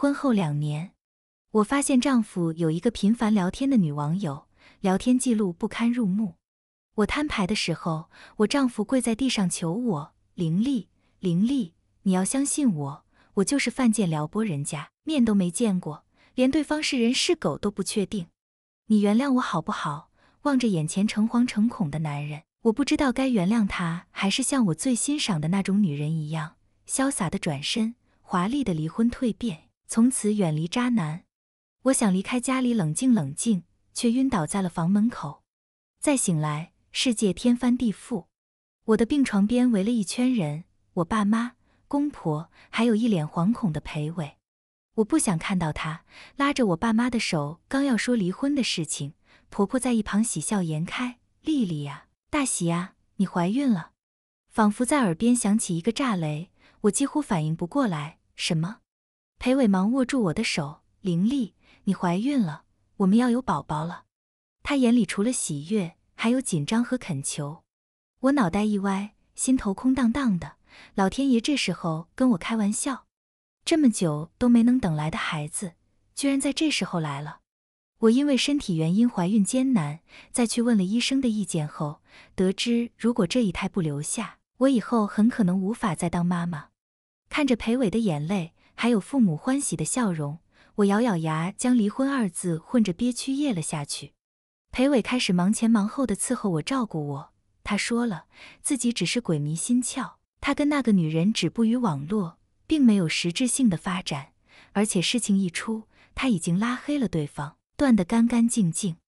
婚后两年，我发现丈夫有一个频繁聊天的女网友，聊天记录不堪入目。我摊牌的时候，我丈夫跪在地上求我：“玲丽，玲丽，你要相信我，我就是犯贱撩拨人家，面都没见过，连对方是人是狗都不确定。你原谅我好不好？”望着眼前诚惶诚恐的男人，我不知道该原谅他，还是像我最欣赏的那种女人一样，潇洒的转身，华丽的离婚蜕变。从此远离渣男，我想离开家里冷静冷静，却晕倒在了房门口。再醒来，世界天翻地覆。我的病床边围了一圈人，我爸妈、公婆，还有一脸惶恐的裴伟。我不想看到他，拉着我爸妈的手，刚要说离婚的事情，婆婆在一旁喜笑颜开：“丽丽呀，大喜呀，你怀孕了！”仿佛在耳边响起一个炸雷，我几乎反应不过来，什么？裴伟忙握住我的手，林丽，你怀孕了，我们要有宝宝了。他眼里除了喜悦，还有紧张和恳求。我脑袋一歪，心头空荡荡的。老天爷这时候跟我开玩笑，这么久都没能等来的孩子，居然在这时候来了。我因为身体原因怀孕艰难，在去问了医生的意见后，得知如果这一胎不留下，我以后很可能无法再当妈妈。看着裴伟的眼泪。还有父母欢喜的笑容，我咬咬牙，将“离婚”二字混着憋屈咽了下去。裴伟开始忙前忙后的伺候我、照顾我。他说了，自己只是鬼迷心窍，他跟那个女人止步于网络，并没有实质性的发展。而且事情一出，他已经拉黑了对方，断得干干净净。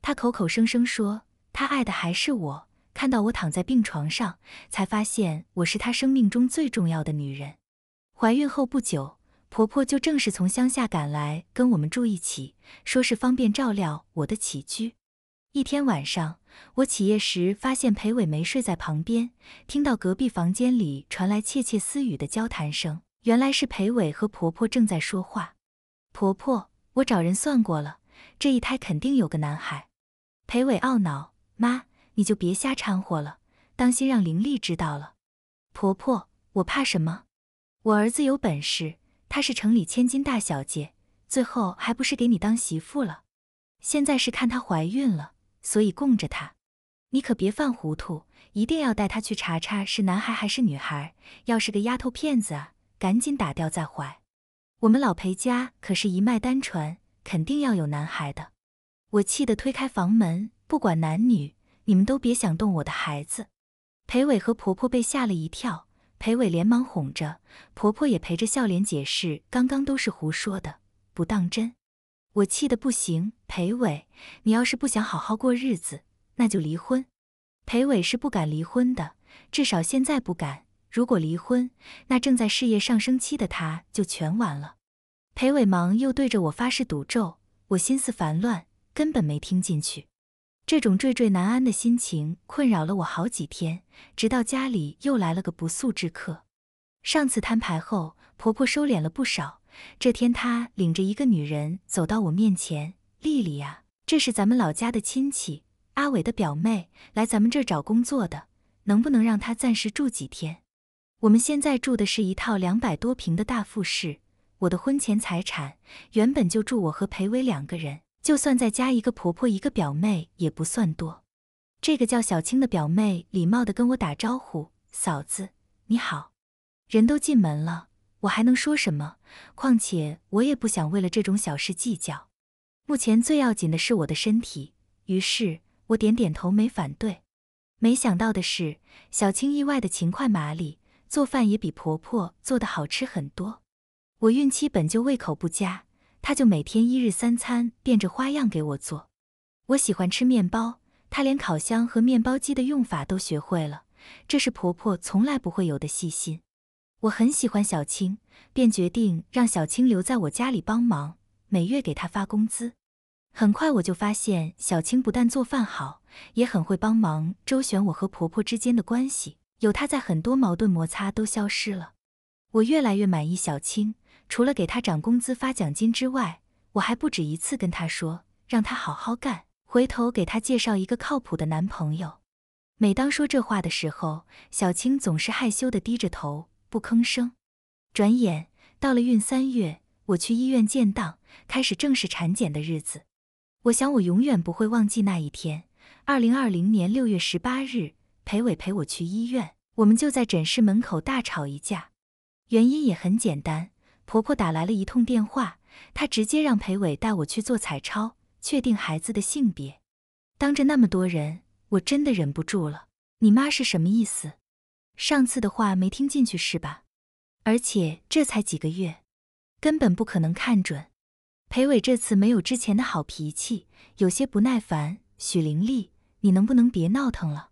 他口口声声说他爱的还是我，看到我躺在病床上，才发现我是他生命中最重要的女人。怀孕后不久，婆婆就正式从乡下赶来跟我们住一起，说是方便照料我的起居。一天晚上，我起夜时发现裴伟没睡在旁边，听到隔壁房间里传来窃窃私语的交谈声，原来是裴伟和婆婆正在说话。婆婆，我找人算过了，这一胎肯定有个男孩。裴伟懊恼：“妈，你就别瞎掺和了，当心让玲丽知道了。”婆婆，我怕什么？我儿子有本事，他是城里千金大小姐，最后还不是给你当媳妇了？现在是看她怀孕了，所以供着她。你可别犯糊涂，一定要带她去查查是男孩还是女孩。要是个丫头片子啊，赶紧打掉再怀。我们老裴家可是一脉单传，肯定要有男孩的。我气得推开房门，不管男女，你们都别想动我的孩子。裴伟和婆婆被吓了一跳。裴伟连忙哄着婆婆，也陪着笑脸解释：“刚刚都是胡说的，不当真。”我气得不行：“裴伟，你要是不想好好过日子，那就离婚。”裴伟是不敢离婚的，至少现在不敢。如果离婚，那正在事业上升期的他就全完了。裴伟忙又对着我发誓赌咒，我心思烦乱，根本没听进去。这种惴惴难安的心情困扰了我好几天，直到家里又来了个不速之客。上次摊牌后，婆婆收敛了不少。这天，她领着一个女人走到我面前：“丽丽呀，这是咱们老家的亲戚，阿伟的表妹，来咱们这儿找工作的，能不能让她暂时住几天？我们现在住的是一套两百多平的大复式，我的婚前财产原本就住我和裴伟两个人。”就算再加一个婆婆，一个表妹也不算多。这个叫小青的表妹礼貌地跟我打招呼：“嫂子，你好。”人都进门了，我还能说什么？况且我也不想为了这种小事计较。目前最要紧的是我的身体，于是我点点头，没反对。没想到的是，小青意外的勤快麻利，做饭也比婆婆做的好吃很多。我孕期本就胃口不佳。他就每天一日三餐变着花样给我做，我喜欢吃面包，他连烤箱和面包机的用法都学会了，这是婆婆从来不会有的细心。我很喜欢小青，便决定让小青留在我家里帮忙，每月给她发工资。很快我就发现，小青不但做饭好，也很会帮忙周旋我和婆婆之间的关系，有她在，很多矛盾摩擦都消失了。我越来越满意小青。除了给他涨工资发奖金之外，我还不止一次跟他说，让他好好干，回头给他介绍一个靠谱的男朋友。每当说这话的时候，小青总是害羞地低着头不吭声。转眼到了孕三月，我去医院建档，开始正式产检的日子。我想我永远不会忘记那一天，二零二零年六月十八日，裴伟陪我去医院，我们就在诊室门口大吵一架，原因也很简单。婆婆打来了一通电话，她直接让裴伟带我去做彩超，确定孩子的性别。当着那么多人，我真的忍不住了。你妈是什么意思？上次的话没听进去是吧？而且这才几个月，根本不可能看准。裴伟这次没有之前的好脾气，有些不耐烦。许玲莉，你能不能别闹腾了？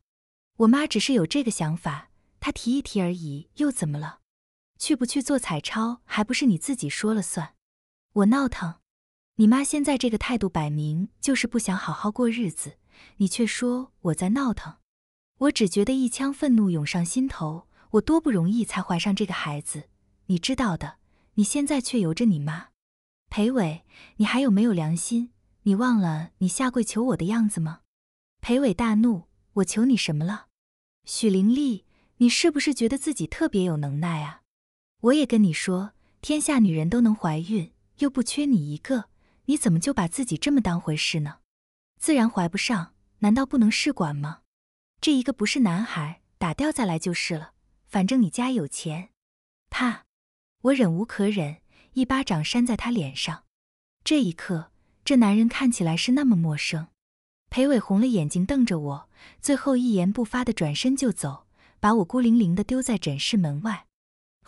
我妈只是有这个想法，她提一提而已，又怎么了？去不去做彩超还不是你自己说了算，我闹腾，你妈现在这个态度摆明就是不想好好过日子，你却说我在闹腾，我只觉得一腔愤怒涌上心头，我多不容易才怀上这个孩子，你知道的，你现在却由着你妈，裴伟，你还有没有良心？你忘了你下跪求我的样子吗？裴伟大怒，我求你什么了？许灵莉，你是不是觉得自己特别有能耐啊？我也跟你说，天下女人都能怀孕，又不缺你一个，你怎么就把自己这么当回事呢？自然怀不上，难道不能试管吗？这一个不是男孩，打掉再来就是了。反正你家有钱，啪！我忍无可忍，一巴掌扇在他脸上。这一刻，这男人看起来是那么陌生。裴伟红了眼睛，瞪着我，最后一言不发的转身就走，把我孤零零的丢在诊室门外。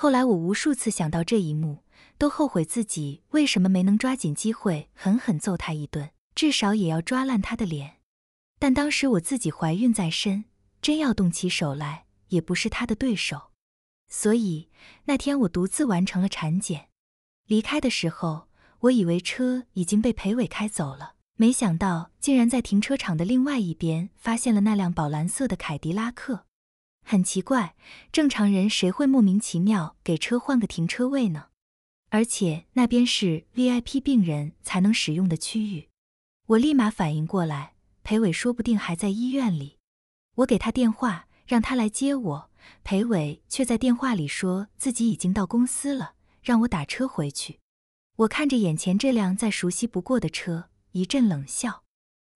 后来我无数次想到这一幕，都后悔自己为什么没能抓紧机会狠狠揍他一顿，至少也要抓烂他的脸。但当时我自己怀孕在身，真要动起手来也不是他的对手。所以那天我独自完成了产检，离开的时候，我以为车已经被裴伟开走了，没想到竟然在停车场的另外一边发现了那辆宝蓝色的凯迪拉克。很奇怪，正常人谁会莫名其妙给车换个停车位呢？而且那边是 VIP 病人才能使用的区域，我立马反应过来，裴伟说不定还在医院里。我给他电话，让他来接我。裴伟却在电话里说自己已经到公司了，让我打车回去。我看着眼前这辆再熟悉不过的车，一阵冷笑。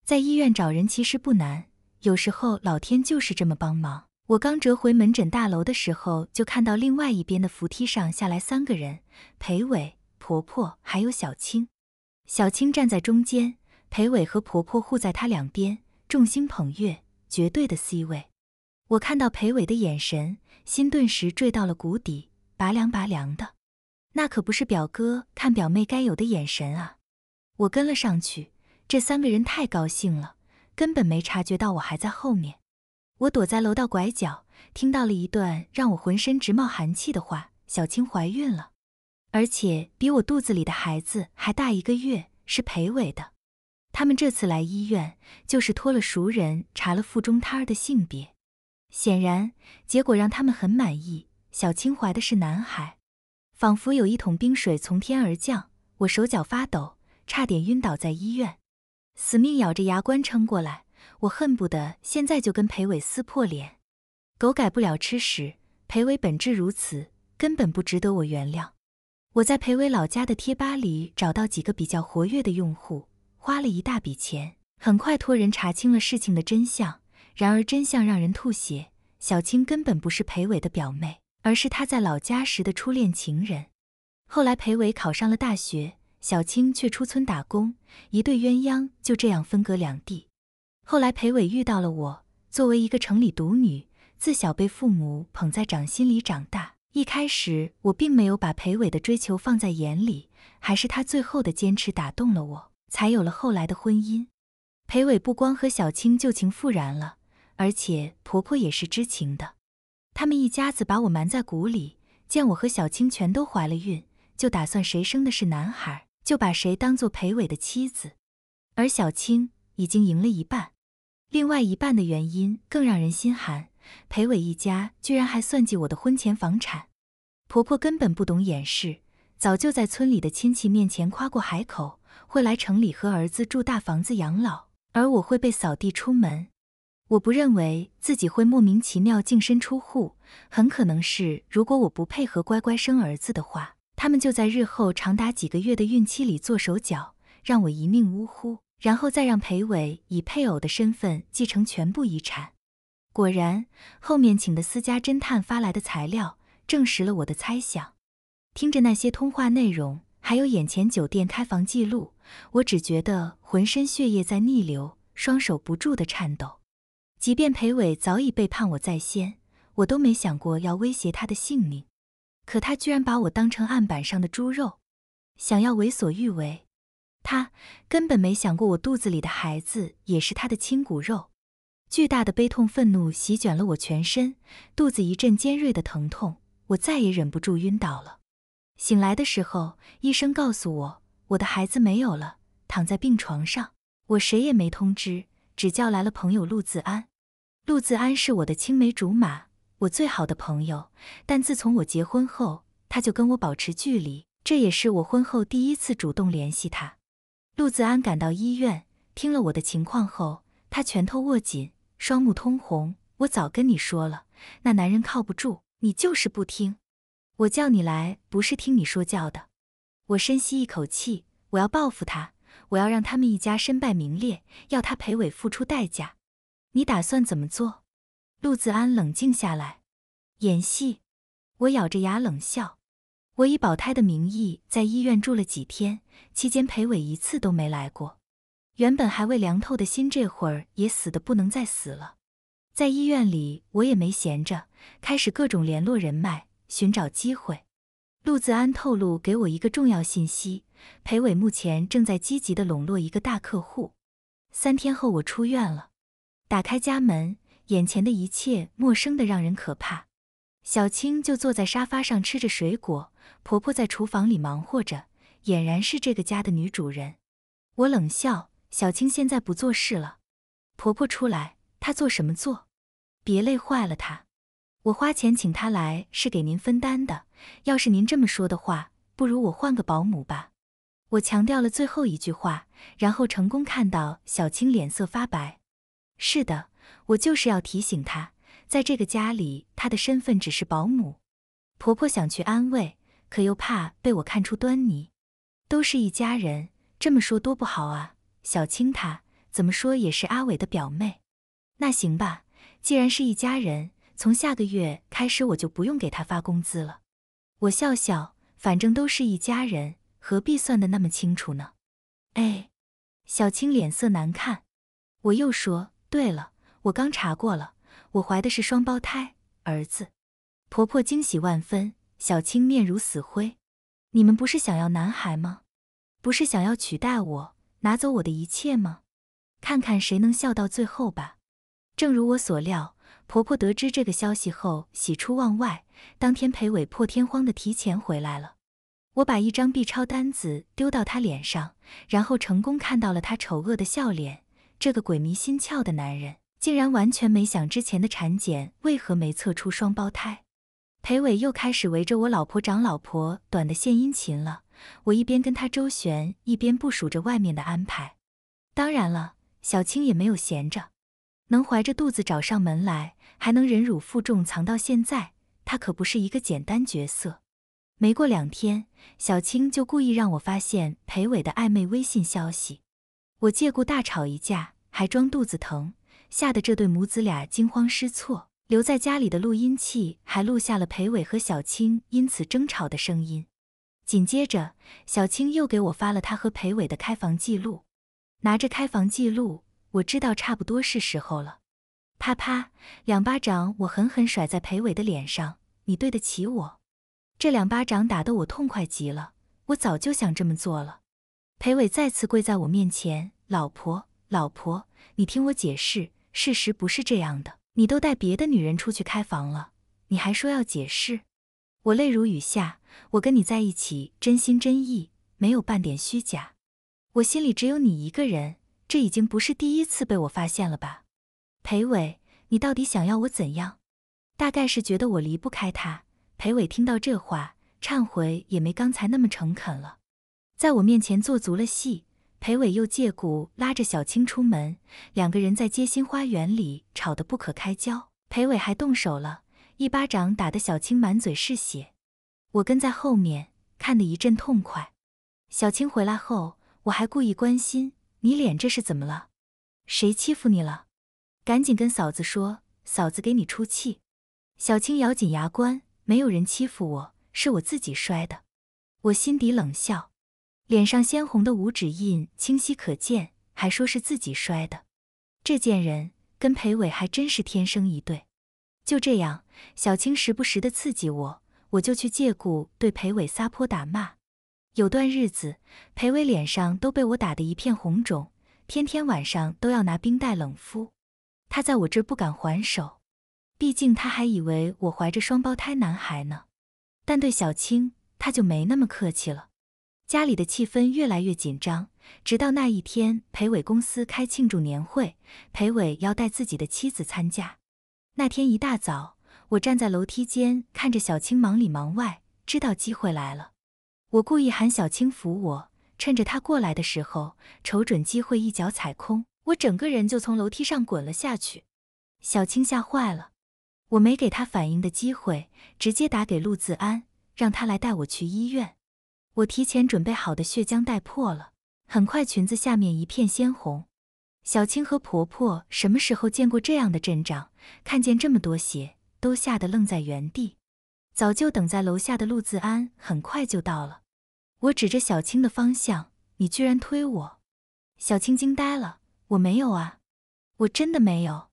在医院找人其实不难，有时候老天就是这么帮忙。我刚折回门诊大楼的时候，就看到另外一边的扶梯上下来三个人：裴伟、婆婆还有小青。小青站在中间，裴伟和婆婆护在她两边，众星捧月，绝对的 C 位。我看到裴伟的眼神，心顿时坠到了谷底，拔凉拔凉的。那可不是表哥看表妹该有的眼神啊！我跟了上去，这三个人太高兴了，根本没察觉到我还在后面。我躲在楼道拐角，听到了一段让我浑身直冒寒气的话：小青怀孕了，而且比我肚子里的孩子还大一个月，是裴伟的。他们这次来医院，就是托了熟人查了腹中胎儿的性别。显然，结果让他们很满意。小青怀的是男孩，仿佛有一桶冰水从天而降，我手脚发抖，差点晕倒在医院，死命咬着牙关撑过来。我恨不得现在就跟裴伟撕破脸，狗改不了吃屎，裴伟本质如此，根本不值得我原谅。我在裴伟老家的贴吧里找到几个比较活跃的用户，花了一大笔钱，很快托人查清了事情的真相。然而真相让人吐血：小青根本不是裴伟的表妹，而是他在老家时的初恋情人。后来裴伟考上了大学，小青却出村打工，一对鸳鸯就这样分隔两地。后来，裴伟遇到了我。作为一个城里独女，自小被父母捧在掌心里长大。一开始，我并没有把裴伟的追求放在眼里，还是他最后的坚持打动了我，才有了后来的婚姻。裴伟不光和小青旧情复燃了，而且婆婆也是知情的。他们一家子把我瞒在鼓里，见我和小青全都怀了孕，就打算谁生的是男孩，就把谁当做裴伟的妻子。而小青已经赢了一半。另外一半的原因更让人心寒，裴伟一家居然还算计我的婚前房产。婆婆根本不懂掩饰，早就在村里的亲戚面前夸过海口，会来城里和儿子住大房子养老，而我会被扫地出门。我不认为自己会莫名其妙净身出户，很可能是如果我不配合乖乖生儿子的话，他们就在日后长达几个月的孕期里做手脚，让我一命呜呼。然后再让裴伟以配偶的身份继承全部遗产。果然，后面请的私家侦探发来的材料证实了我的猜想。听着那些通话内容，还有眼前酒店开房记录，我只觉得浑身血液在逆流，双手不住的颤抖。即便裴伟早已背叛我在先，我都没想过要威胁他的性命。可他居然把我当成案板上的猪肉，想要为所欲为。他根本没想过，我肚子里的孩子也是他的亲骨肉。巨大的悲痛、愤怒席卷了我全身，肚子一阵尖锐的疼痛，我再也忍不住晕倒了。醒来的时候，医生告诉我，我的孩子没有了。躺在病床上，我谁也没通知，只叫来了朋友陆自安。陆自安是我的青梅竹马，我最好的朋友。但自从我结婚后，他就跟我保持距离。这也是我婚后第一次主动联系他。陆自安赶到医院，听了我的情况后，他拳头握紧，双目通红。我早跟你说了，那男人靠不住，你就是不听。我叫你来，不是听你说教的。我深吸一口气，我要报复他，我要让他们一家身败名裂，要他裴伟付出代价。你打算怎么做？陆自安冷静下来，演戏。我咬着牙冷笑。我以保胎的名义在医院住了几天，期间裴伟一次都没来过。原本还未凉透的心，这会儿也死的不能再死了。在医院里，我也没闲着，开始各种联络人脉，寻找机会。陆自安透露给我一个重要信息：裴伟目前正在积极的笼络一个大客户。三天后，我出院了。打开家门，眼前的一切陌生的让人可怕。小青就坐在沙发上吃着水果，婆婆在厨房里忙活着，俨然是这个家的女主人。我冷笑，小青现在不做事了，婆婆出来，她做什么做？别累坏了她。我花钱请她来是给您分担的，要是您这么说的话，不如我换个保姆吧。我强调了最后一句话，然后成功看到小青脸色发白。是的，我就是要提醒她。在这个家里，她的身份只是保姆。婆婆想去安慰，可又怕被我看出端倪。都是一家人，这么说多不好啊。小青她怎么说也是阿伟的表妹。那行吧，既然是一家人，从下个月开始我就不用给她发工资了。我笑笑，反正都是一家人，何必算得那么清楚呢？哎，小青脸色难看。我又说，对了，我刚查过了。我怀的是双胞胎儿子，婆婆惊喜万分，小青面如死灰。你们不是想要男孩吗？不是想要取代我，拿走我的一切吗？看看谁能笑到最后吧。正如我所料，婆婆得知这个消息后喜出望外。当天，裴伟破天荒的提前回来了。我把一张 B 超单子丢到他脸上，然后成功看到了他丑恶的笑脸。这个鬼迷心窍的男人。竟然完全没想之前的产检为何没测出双胞胎，裴伟又开始围着我老婆长老婆短的献殷勤了。我一边跟他周旋，一边部署着外面的安排。当然了，小青也没有闲着，能怀着肚子找上门来，还能忍辱负重藏到现在，她可不是一个简单角色。没过两天，小青就故意让我发现裴伟的暧昧微信消息，我借故大吵一架，还装肚子疼。吓得这对母子俩惊慌失措，留在家里的录音器还录下了裴伟和小青因此争吵的声音。紧接着，小青又给我发了他和裴伟的开房记录。拿着开房记录，我知道差不多是时候了。啪啪，两巴掌，我狠狠甩在裴伟的脸上。你对得起我？这两巴掌打得我痛快极了，我早就想这么做了。裴伟再次跪在我面前，老婆。老婆，你听我解释，事实不是这样的。你都带别的女人出去开房了，你还说要解释？我泪如雨下。我跟你在一起，真心真意，没有半点虚假。我心里只有你一个人，这已经不是第一次被我发现了吧？裴伟，你到底想要我怎样？大概是觉得我离不开他。裴伟听到这话，忏悔也没刚才那么诚恳了，在我面前做足了戏。裴伟又借故拉着小青出门，两个人在街心花园里吵得不可开交，裴伟还动手了，一巴掌打得小青满嘴是血。我跟在后面看得一阵痛快。小青回来后，我还故意关心：“你脸这是怎么了？谁欺负你了？赶紧跟嫂子说，嫂子给你出气。”小青咬紧牙关：“没有人欺负我，是我自己摔的。”我心底冷笑。脸上鲜红的五指印清晰可见，还说是自己摔的。这贱人跟裴伟还真是天生一对。就这样，小青时不时的刺激我，我就去借故对裴伟撒泼打骂。有段日子，裴伟脸上都被我打得一片红肿，天天晚上都要拿冰袋冷敷。他在我这不敢还手，毕竟他还以为我怀着双胞胎男孩呢。但对小青，他就没那么客气了。家里的气氛越来越紧张，直到那一天，裴伟公司开庆祝年会，裴伟要带自己的妻子参加。那天一大早，我站在楼梯间，看着小青忙里忙外，知道机会来了。我故意喊小青扶我，趁着她过来的时候，瞅准机会一脚踩空，我整个人就从楼梯上滚了下去。小青吓坏了，我没给她反应的机会，直接打给陆自安，让他来带我去医院。我提前准备好的血浆袋破了，很快裙子下面一片鲜红。小青和婆婆什么时候见过这样的阵仗？看见这么多血，都吓得愣在原地。早就等在楼下的陆子安很快就到了。我指着小青的方向：“你居然推我！”小青惊呆了：“我没有啊，我真的没有。”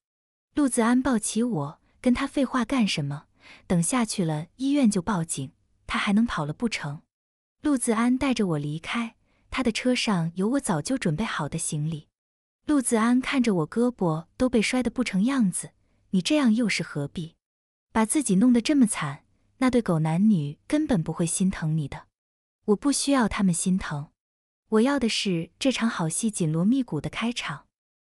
陆子安抱起我：“跟他废话干什么？等下去了，医院就报警，他还能跑了不成？”陆子安带着我离开，他的车上有我早就准备好的行李。陆子安看着我，胳膊都被摔得不成样子，你这样又是何必？把自己弄得这么惨，那对狗男女根本不会心疼你的。我不需要他们心疼，我要的是这场好戏紧锣密鼓的开场。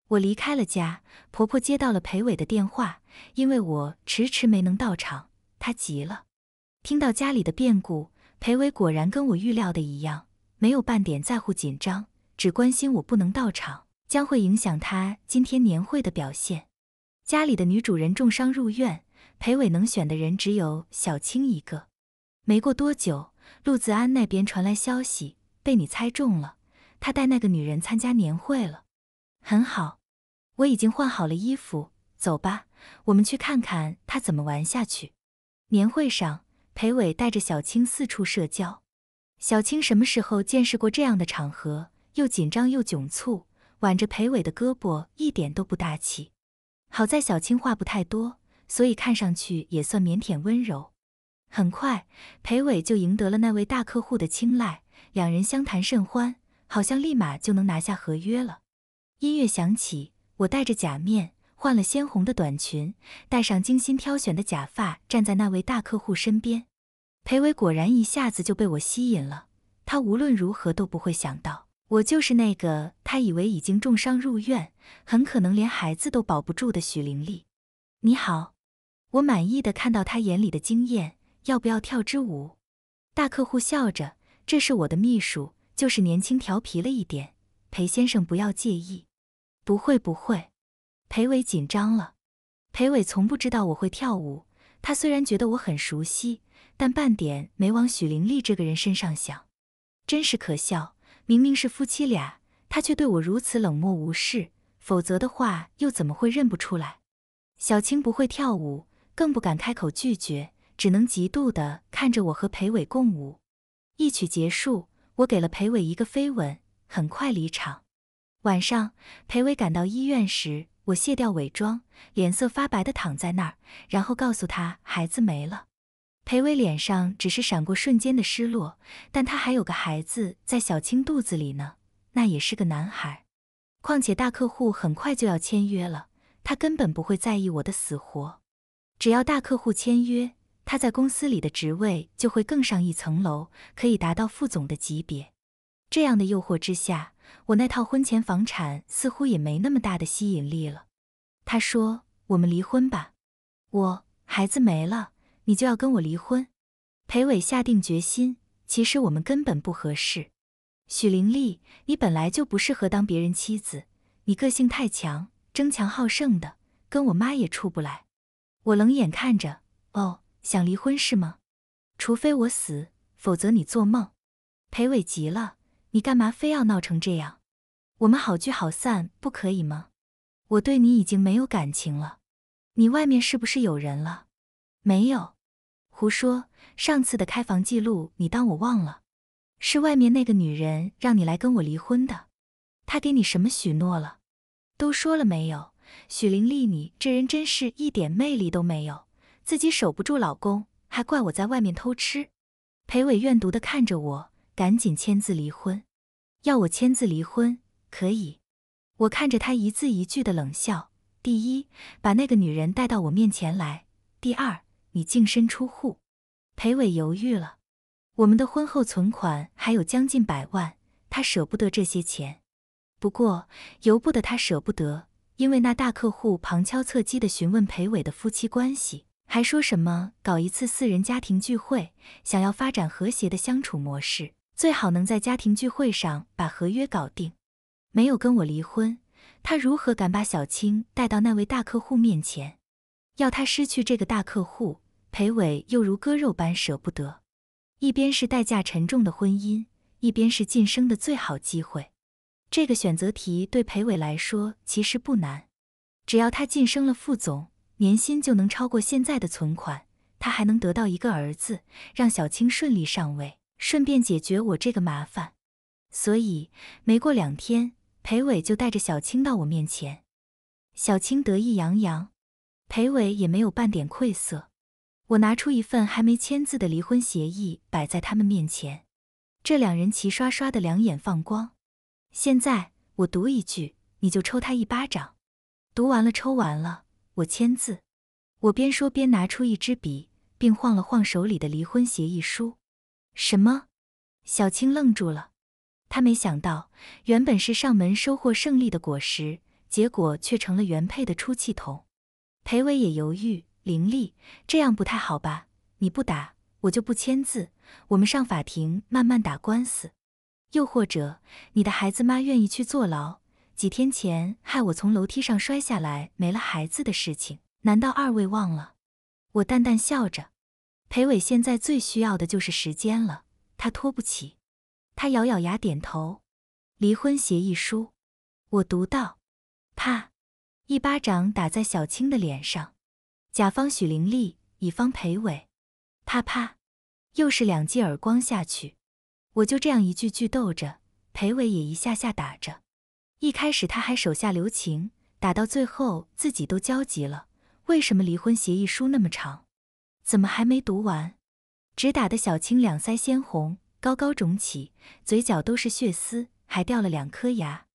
我离开了家，婆婆接到了裴伟的电话，因为我迟迟没能到场，她急了。听到家里的变故。裴伟果然跟我预料的一样，没有半点在乎紧张，只关心我不能到场将会影响他今天年会的表现。家里的女主人重伤入院，裴伟能选的人只有小青一个。没过多久，陆子安那边传来消息，被你猜中了，他带那个女人参加年会了。很好，我已经换好了衣服，走吧，我们去看看他怎么玩下去。年会上。裴伟带着小青四处社交，小青什么时候见识过这样的场合，又紧张又窘促，挽着裴伟的胳膊，一点都不大气。好在小青话不太多，所以看上去也算腼腆温柔。很快，裴伟就赢得了那位大客户的青睐，两人相谈甚欢，好像立马就能拿下合约了。音乐响起，我戴着假面。换了鲜红的短裙，戴上精心挑选的假发，站在那位大客户身边，裴伟果然一下子就被我吸引了。他无论如何都不会想到，我就是那个他以为已经重伤入院，很可能连孩子都保不住的许玲丽。你好，我满意的看到他眼里的惊艳。要不要跳支舞？大客户笑着：“这是我的秘书，就是年轻调皮了一点，裴先生不要介意。”不会不会。裴伟紧张了。裴伟从不知道我会跳舞，他虽然觉得我很熟悉，但半点没往许玲莉这个人身上想，真是可笑。明明是夫妻俩，他却对我如此冷漠无视，否则的话又怎么会认不出来？小青不会跳舞，更不敢开口拒绝，只能嫉妒地看着我和裴伟共舞。一曲结束，我给了裴伟一个飞吻，很快离场。晚上，裴伟赶到医院时。我卸掉伪装，脸色发白的躺在那儿，然后告诉他孩子没了。裴伟脸上只是闪过瞬间的失落，但他还有个孩子在小青肚子里呢，那也是个男孩。况且大客户很快就要签约了，他根本不会在意我的死活。只要大客户签约，他在公司里的职位就会更上一层楼，可以达到副总的级别。这样的诱惑之下。我那套婚前房产似乎也没那么大的吸引力了，他说：“我们离婚吧。”我孩子没了，你就要跟我离婚？裴伟下定决心，其实我们根本不合适。许玲丽，你本来就不适合当别人妻子，你个性太强，争强好胜的，跟我妈也处不来。我冷眼看着，哦，想离婚是吗？除非我死，否则你做梦。裴伟急了。你干嘛非要闹成这样？我们好聚好散不可以吗？我对你已经没有感情了。你外面是不是有人了？没有，胡说。上次的开房记录你当我忘了？是外面那个女人让你来跟我离婚的？她给你什么许诺了？都说了没有？许玲丽，你这人真是一点魅力都没有，自己守不住老公，还怪我在外面偷吃。裴伟怨毒地看着我。赶紧签字离婚，要我签字离婚可以。我看着他一字一句的冷笑：第一，把那个女人带到我面前来；第二，你净身出户。裴伟犹豫了，我们的婚后存款还有将近百万，他舍不得这些钱。不过由不得他舍不得，因为那大客户旁敲侧击的询问裴伟的夫妻关系，还说什么搞一次四人家庭聚会，想要发展和谐的相处模式。最好能在家庭聚会上把合约搞定，没有跟我离婚，他如何敢把小青带到那位大客户面前？要他失去这个大客户，裴伟又如割肉般舍不得。一边是代价沉重的婚姻，一边是晋升的最好机会，这个选择题对裴伟来说其实不难。只要他晋升了副总，年薪就能超过现在的存款，他还能得到一个儿子，让小青顺利上位。顺便解决我这个麻烦，所以没过两天，裴伟就带着小青到我面前。小青得意洋洋，裴伟也没有半点愧色。我拿出一份还没签字的离婚协议，摆在他们面前。这两人齐刷刷的两眼放光。现在我读一句，你就抽他一巴掌。读完了，抽完了，我签字。我边说边拿出一支笔，并晃了晃手里的离婚协议书。什么？小青愣住了，她没想到，原本是上门收获胜利的果实，结果却成了原配的出气筒。裴伟也犹豫：“凌厉，这样不太好吧？你不打，我就不签字。我们上法庭，慢慢打官司。又或者，你的孩子妈愿意去坐牢？几天前害我从楼梯上摔下来，没了孩子的事情，难道二位忘了？”我淡淡笑着。裴伟现在最需要的就是时间了，他拖不起。他咬咬牙，点头。离婚协议书，我读到，啪，一巴掌打在小青的脸上。甲方许玲丽，乙方裴伟。啪啪，又是两记耳光下去。我就这样一句句斗着，裴伟也一下下打着。一开始他还手下留情，打到最后自己都焦急了。为什么离婚协议书那么长？怎么还没读完？直打的小青两腮鲜红，高高肿起，嘴角都是血丝，还掉了两颗牙。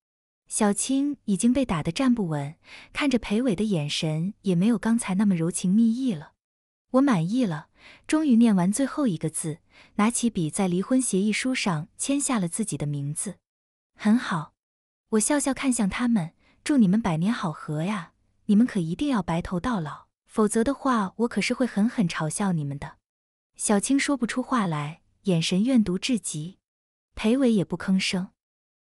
小青已经被打得站不稳，看着裴伟的眼神也没有刚才那么柔情蜜意了。我满意了，终于念完最后一个字，拿起笔在离婚协议书上签下了自己的名字。很好，我笑笑看向他们，祝你们百年好合呀！你们可一定要白头到老。否则的话，我可是会狠狠嘲笑你们的。小青说不出话来，眼神怨毒至极。裴伟也不吭声。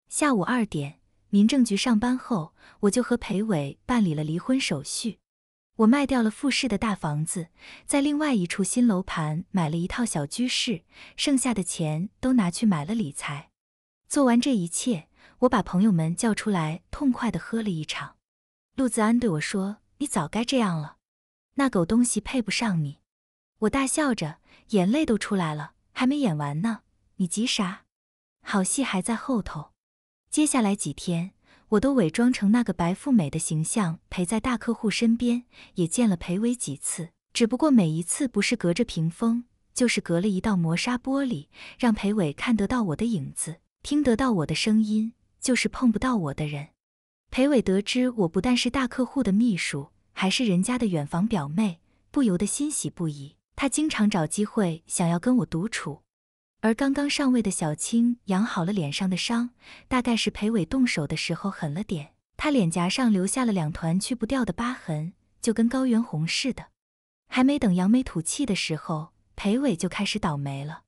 下午二点，民政局上班后，我就和裴伟办理了离婚手续。我卖掉了复式的大房子，在另外一处新楼盘买了一套小居室，剩下的钱都拿去买了理财。做完这一切，我把朋友们叫出来，痛快地喝了一场。陆子安对我说：“你早该这样了。”那狗东西配不上你，我大笑着，眼泪都出来了，还没演完呢，你急啥？好戏还在后头。接下来几天，我都伪装成那个白富美的形象，陪在大客户身边，也见了裴伟几次，只不过每一次不是隔着屏风，就是隔了一道磨砂玻璃，让裴伟看得到我的影子，听得到我的声音，就是碰不到我的人。裴伟得知我不但是大客户的秘书。还是人家的远房表妹，不由得欣喜不已。她经常找机会想要跟我独处，而刚刚上位的小青养好了脸上的伤，大概是裴伟动手的时候狠了点，她脸颊上留下了两团去不掉的疤痕，就跟高原红似的。还没等扬眉吐气的时候，裴伟就开始倒霉了。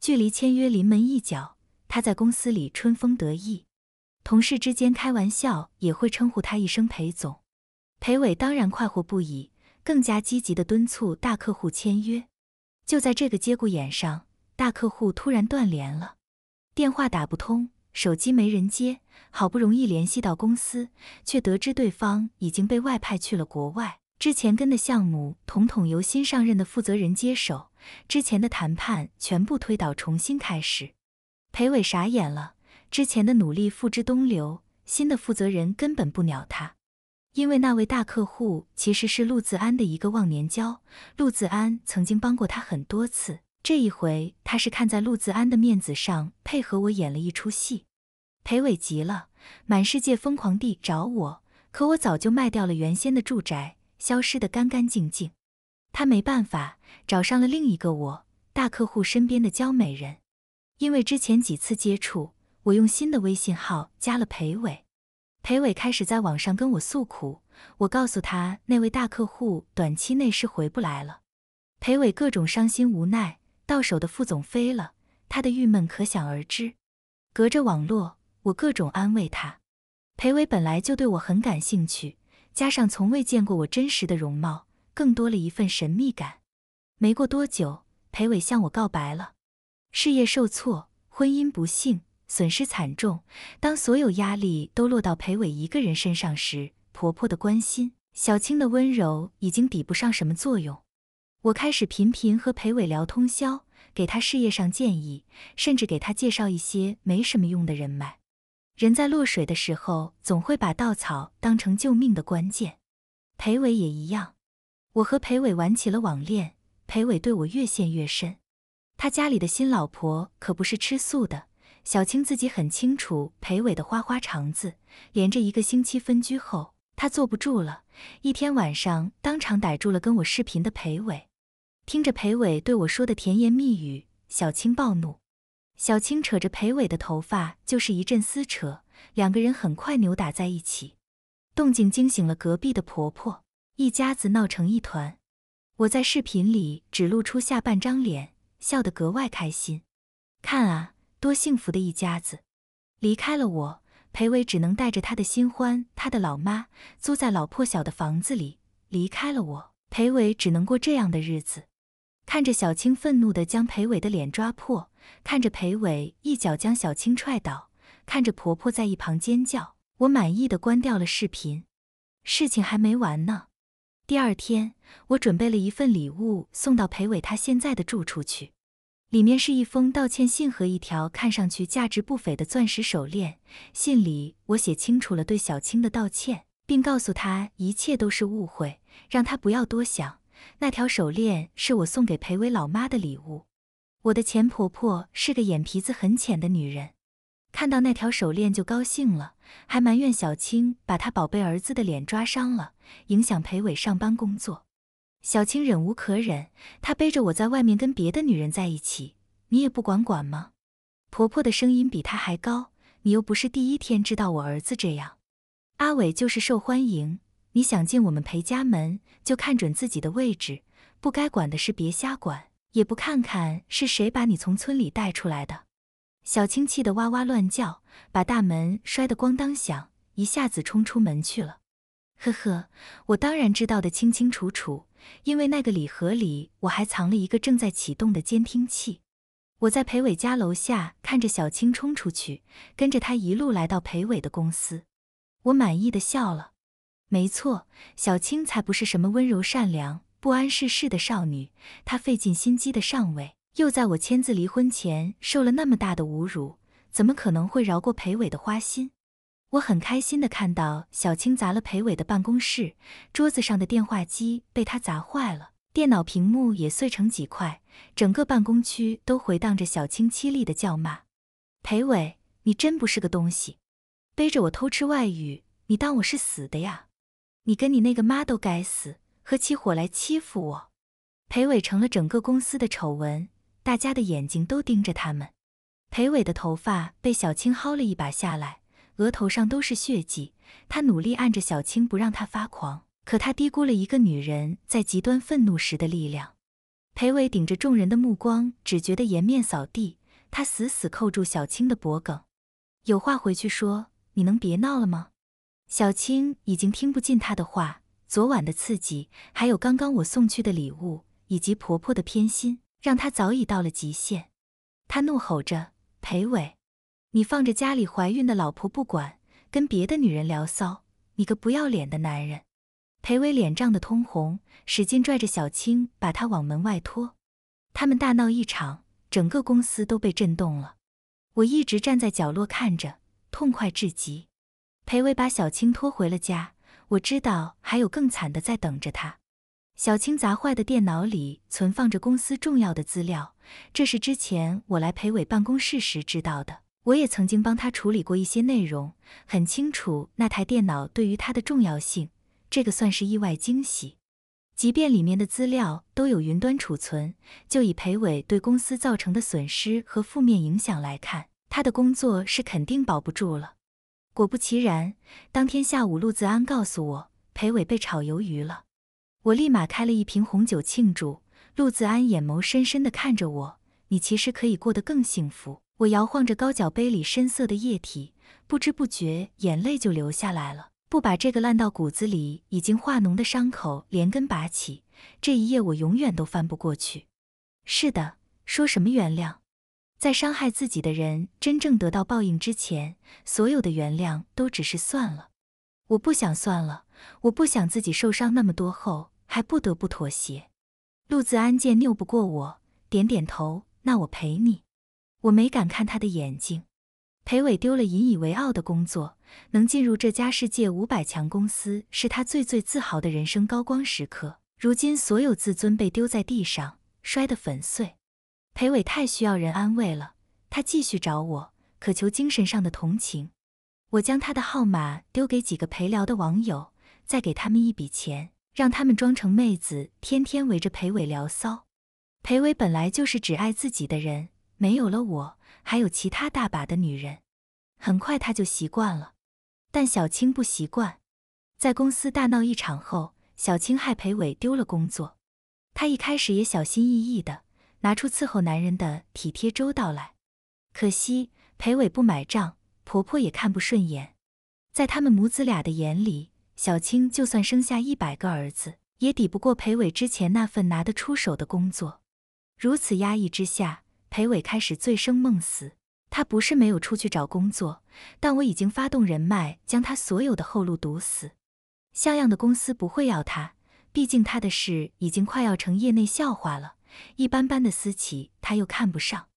距离签约临门一脚，他在公司里春风得意，同事之间开玩笑也会称呼他一声裴总。裴伟当然快活不已，更加积极地敦促大客户签约。就在这个节骨眼上，大客户突然断联了，电话打不通，手机没人接。好不容易联系到公司，却得知对方已经被外派去了国外，之前跟的项目统统由新上任的负责人接手，之前的谈判全部推倒，重新开始。裴伟傻眼了，之前的努力付之东流，新的负责人根本不鸟他。因为那位大客户其实是陆自安的一个忘年交，陆自安曾经帮过他很多次，这一回他是看在陆自安的面子上配合我演了一出戏。裴伟急了，满世界疯狂地找我，可我早就卖掉了原先的住宅，消失得干干净净。他没办法，找上了另一个我大客户身边的娇美人。因为之前几次接触，我用新的微信号加了裴伟。裴伟开始在网上跟我诉苦，我告诉他那位大客户短期内是回不来了。裴伟各种伤心无奈，到手的副总飞了，他的郁闷可想而知。隔着网络，我各种安慰他。裴伟本来就对我很感兴趣，加上从未见过我真实的容貌，更多了一份神秘感。没过多久，裴伟向我告白了。事业受挫，婚姻不幸。损失惨重。当所有压力都落到裴伟一个人身上时，婆婆的关心、小青的温柔已经抵不上什么作用。我开始频频和裴伟聊通宵，给他事业上建议，甚至给他介绍一些没什么用的人脉。人在落水的时候，总会把稻草当成救命的关键。裴伟也一样。我和裴伟玩起了网恋，裴伟对我越陷越深。他家里的新老婆可不是吃素的。小青自己很清楚裴伟的花花肠子，连着一个星期分居后，她坐不住了。一天晚上，当场逮住了跟我视频的裴伟，听着裴伟对我说的甜言蜜语，小青暴怒。小青扯着裴伟的头发，就是一阵撕扯，两个人很快扭打在一起，动静惊醒了隔壁的婆婆，一家子闹成一团。我在视频里只露出下半张脸，笑得格外开心。看啊！多幸福的一家子，离开了我，裴伟只能带着他的新欢，他的老妈，租在老破小的房子里。离开了我，裴伟只能过这样的日子。看着小青愤怒地将裴伟的脸抓破，看着裴伟一脚将小青踹倒，看着婆婆在一旁尖叫，我满意的关掉了视频。事情还没完呢。第二天，我准备了一份礼物送到裴伟他现在的住处去。里面是一封道歉信和一条看上去价值不菲的钻石手链。信里我写清楚了对小青的道歉，并告诉她一切都是误会，让她不要多想。那条手链是我送给裴伟老妈的礼物。我的前婆婆是个眼皮子很浅的女人，看到那条手链就高兴了，还埋怨小青把她宝贝儿子的脸抓伤了，影响裴伟上班工作。小青忍无可忍，她背着我在外面跟别的女人在一起，你也不管管吗？婆婆的声音比她还高，你又不是第一天知道我儿子这样。阿伟就是受欢迎，你想进我们裴家门，就看准自己的位置，不该管的事别瞎管，也不看看是谁把你从村里带出来的。小青气得哇哇乱叫，把大门摔得咣当响，一下子冲出门去了。呵呵，我当然知道的清清楚楚。因为那个礼盒里，我还藏了一个正在启动的监听器。我在裴伟家楼下看着小青冲出去，跟着她一路来到裴伟的公司。我满意的笑了。没错，小青才不是什么温柔善良、不谙世事的少女。她费尽心机的上位，又在我签字离婚前受了那么大的侮辱，怎么可能会饶过裴伟的花心？我很开心的看到小青砸了裴伟的办公室，桌子上的电话机被他砸坏了，电脑屏幕也碎成几块，整个办公区都回荡着小青凄厉的叫骂：“裴伟，你真不是个东西，背着我偷吃外语，你当我是死的呀？你跟你那个妈都该死，合起伙来欺负我。”裴伟成了整个公司的丑闻，大家的眼睛都盯着他们。裴伟的头发被小青薅了一把下来。额头上都是血迹，他努力按着小青，不让她发狂。可他低估了一个女人在极端愤怒时的力量。裴伟顶着众人的目光，只觉得颜面扫地。他死死扣住小青的脖颈：“有话回去说，你能别闹了吗？”小青已经听不进他的话。昨晚的刺激，还有刚刚我送去的礼物，以及婆婆的偏心，让她早已到了极限。她怒吼着：“裴伟！”你放着家里怀孕的老婆不管，跟别的女人聊骚，你个不要脸的男人！裴伟脸涨得通红，使劲拽着小青，把她往门外拖。他们大闹一场，整个公司都被震动了。我一直站在角落看着，痛快至极。裴伟把小青拖回了家，我知道还有更惨的在等着他。小青砸坏的电脑里存放着公司重要的资料，这是之前我来裴伟办公室时知道的。我也曾经帮他处理过一些内容，很清楚那台电脑对于他的重要性。这个算是意外惊喜。即便里面的资料都有云端储存，就以裴伟对公司造成的损失和负面影响来看，他的工作是肯定保不住了。果不其然，当天下午，陆自安告诉我裴伟被炒鱿鱼了。我立马开了一瓶红酒庆祝。陆自安眼眸深深的看着我，你其实可以过得更幸福。我摇晃着高脚杯里深色的液体，不知不觉眼泪就流下来了。不把这个烂到骨子里、已经化脓的伤口连根拔起，这一夜我永远都翻不过去。是的，说什么原谅，在伤害自己的人真正得到报应之前，所有的原谅都只是算了。我不想算了，我不想自己受伤那么多后还不得不妥协。陆子安见拗不过我，点点头：“那我陪你。”我没敢看他的眼睛。裴伟丢了引以为傲的工作，能进入这家世界五百强公司是他最最自豪的人生高光时刻。如今所有自尊被丢在地上，摔得粉碎。裴伟太需要人安慰了，他继续找我，渴求精神上的同情。我将他的号码丢给几个陪聊的网友，再给他们一笔钱，让他们装成妹子，天天围着裴伟聊骚。裴伟本来就是只爱自己的人。没有了我，还有其他大把的女人。很快他就习惯了，但小青不习惯。在公司大闹一场后，小青害裴伟丢了工作。她一开始也小心翼翼的拿出伺候男人的体贴周到来，可惜裴伟不买账，婆婆也看不顺眼。在他们母子俩的眼里，小青就算生下一百个儿子，也抵不过裴伟之前那份拿得出手的工作。如此压抑之下。裴伟开始醉生梦死，他不是没有出去找工作，但我已经发动人脉将他所有的后路堵死。像样的公司不会要他，毕竟他的事已经快要成业内笑话了。一般般的私企他又看不上。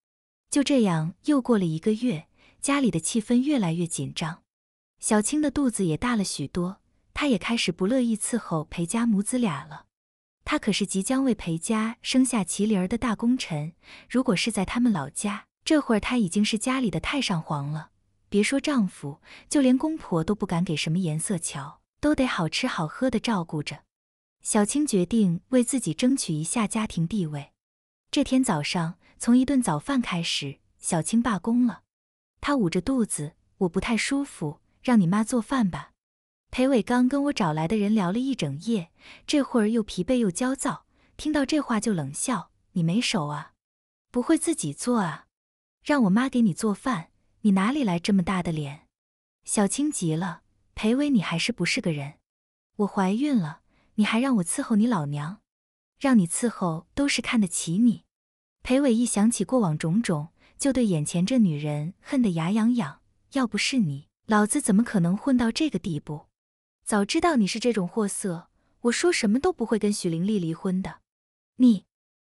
就这样，又过了一个月，家里的气氛越来越紧张，小青的肚子也大了许多，她也开始不乐意伺候裴家母子俩了。她可是即将为裴家生下麒麟儿的大功臣。如果是在他们老家，这会儿她已经是家里的太上皇了。别说丈夫，就连公婆都不敢给什么颜色瞧，都得好吃好喝的照顾着。小青决定为自己争取一下家庭地位。这天早上，从一顿早饭开始，小青罢工了。她捂着肚子，我不太舒服，让你妈做饭吧。裴伟刚跟我找来的人聊了一整夜，这会儿又疲惫又焦躁，听到这话就冷笑：“你没手啊？不会自己做啊？让我妈给你做饭，你哪里来这么大的脸？”小青急了：“裴伟，你还是不是个人？我怀孕了，你还让我伺候你老娘？让你伺候都是看得起你。”裴伟一想起过往种种，就对眼前这女人恨得牙痒痒。要不是你，老子怎么可能混到这个地步？早知道你是这种货色，我说什么都不会跟许玲丽离婚的。你，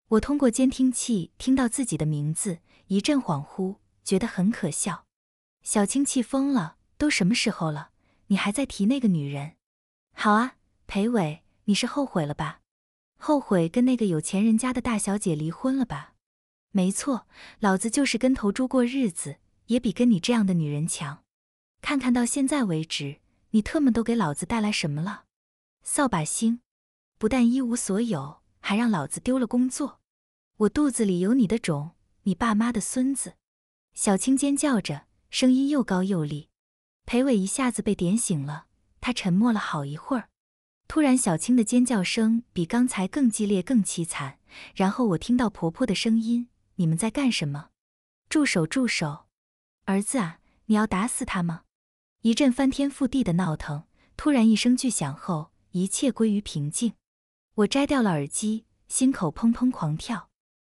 我通过监听器听到自己的名字，一阵恍惚，觉得很可笑。小青气疯了，都什么时候了，你还在提那个女人？好啊，裴伟，你是后悔了吧？后悔跟那个有钱人家的大小姐离婚了吧？没错，老子就是跟头猪过日子，也比跟你这样的女人强。看看到现在为止。你特么都给老子带来什么了，扫把星！不但一无所有，还让老子丢了工作。我肚子里有你的种，你爸妈的孙子！小青尖叫着，声音又高又厉。裴伟一下子被点醒了，他沉默了好一会儿。突然，小青的尖叫声比刚才更激烈，更凄惨。然后我听到婆婆的声音：“你们在干什么？住手！住手！儿子啊，你要打死他吗？”一阵翻天覆地的闹腾，突然一声巨响后，一切归于平静。我摘掉了耳机，心口砰砰狂跳。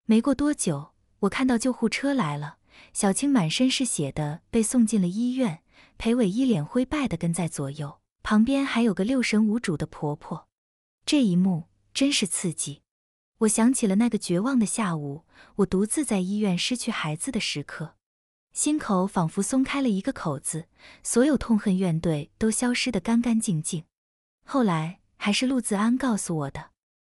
没过多久，我看到救护车来了，小青满身是血的被送进了医院，裴伟一脸灰败的跟在左右，旁边还有个六神无主的婆婆。这一幕真是刺激。我想起了那个绝望的下午，我独自在医院失去孩子的时刻。心口仿佛松开了一个口子，所有痛恨怨怼都消失得干干净净。后来还是陆子安告诉我的，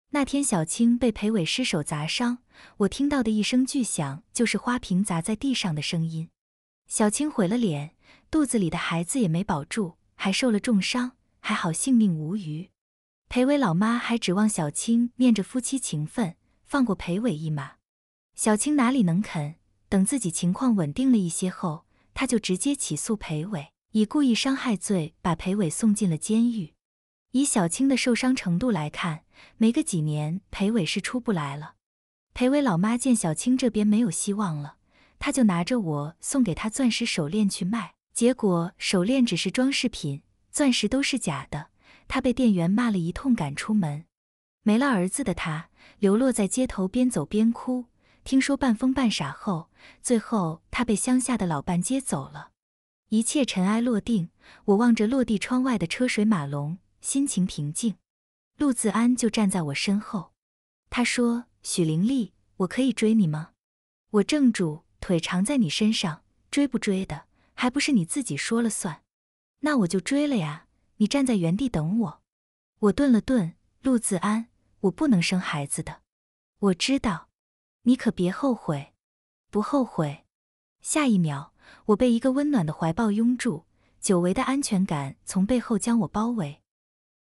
那天小青被裴伟失手砸伤，我听到的一声巨响就是花瓶砸在地上的声音。小青毁了脸，肚子里的孩子也没保住，还受了重伤，还好性命无虞。裴伟老妈还指望小青念着夫妻情分，放过裴伟一马，小青哪里能肯？等自己情况稳定了一些后，他就直接起诉裴伟，以故意伤害罪把裴伟送进了监狱。以小青的受伤程度来看，没个几年，裴伟是出不来了。裴伟老妈见小青这边没有希望了，他就拿着我送给他钻石手链去卖，结果手链只是装饰品，钻石都是假的，他被店员骂了一通，赶出门。没了儿子的他，流落在街头，边走边哭，听说半疯半傻后。最后，他被乡下的老伴接走了。一切尘埃落定，我望着落地窗外的车水马龙，心情平静。陆子安就站在我身后，他说：“许灵莉，我可以追你吗？”我怔住，腿长在你身上，追不追的还不是你自己说了算。那我就追了呀！你站在原地等我。我顿了顿，陆子安，我不能生孩子的。我知道，你可别后悔。不后悔。下一秒，我被一个温暖的怀抱拥住，久违的安全感从背后将我包围。